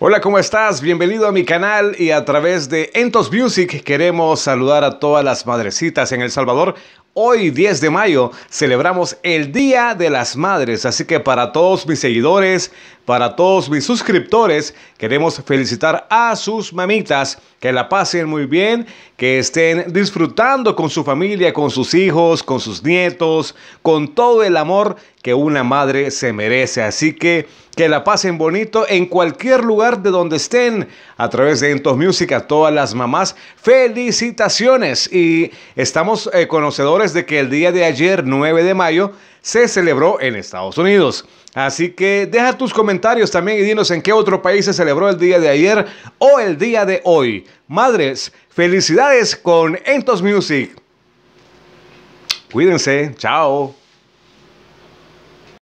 Hola, ¿cómo estás? Bienvenido a mi canal y a través de Entos Music queremos saludar a todas las madrecitas en El Salvador. Hoy 10 de mayo celebramos el Día de las Madres, así que para todos mis seguidores, para todos mis suscriptores, queremos felicitar a sus mamitas, que la pasen muy bien, que estén disfrutando con su familia, con sus hijos, con sus nietos, con todo el amor que una madre se merece. Así que que la pasen bonito en cualquier lugar de donde estén. A través de Entos Music a todas las mamás, felicitaciones. Y estamos eh, conocedores de que el día de ayer, 9 de mayo, se celebró en Estados Unidos. Así que deja tus comentarios también y dinos en qué otro país se celebró el día de ayer o el día de hoy. Madres, felicidades con Entos Music. Cuídense, chao.